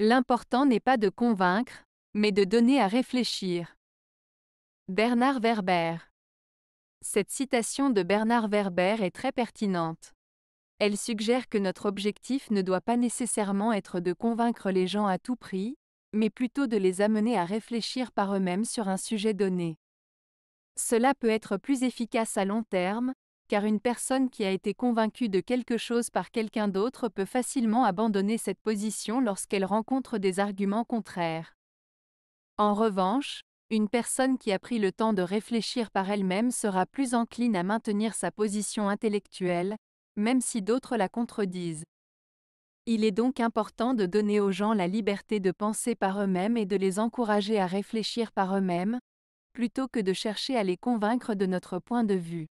L'important n'est pas de convaincre, mais de donner à réfléchir. Bernard Werber Cette citation de Bernard Werber est très pertinente. Elle suggère que notre objectif ne doit pas nécessairement être de convaincre les gens à tout prix, mais plutôt de les amener à réfléchir par eux-mêmes sur un sujet donné. Cela peut être plus efficace à long terme, car une personne qui a été convaincue de quelque chose par quelqu'un d'autre peut facilement abandonner cette position lorsqu'elle rencontre des arguments contraires. En revanche, une personne qui a pris le temps de réfléchir par elle-même sera plus encline à maintenir sa position intellectuelle, même si d'autres la contredisent. Il est donc important de donner aux gens la liberté de penser par eux-mêmes et de les encourager à réfléchir par eux-mêmes, plutôt que de chercher à les convaincre de notre point de vue.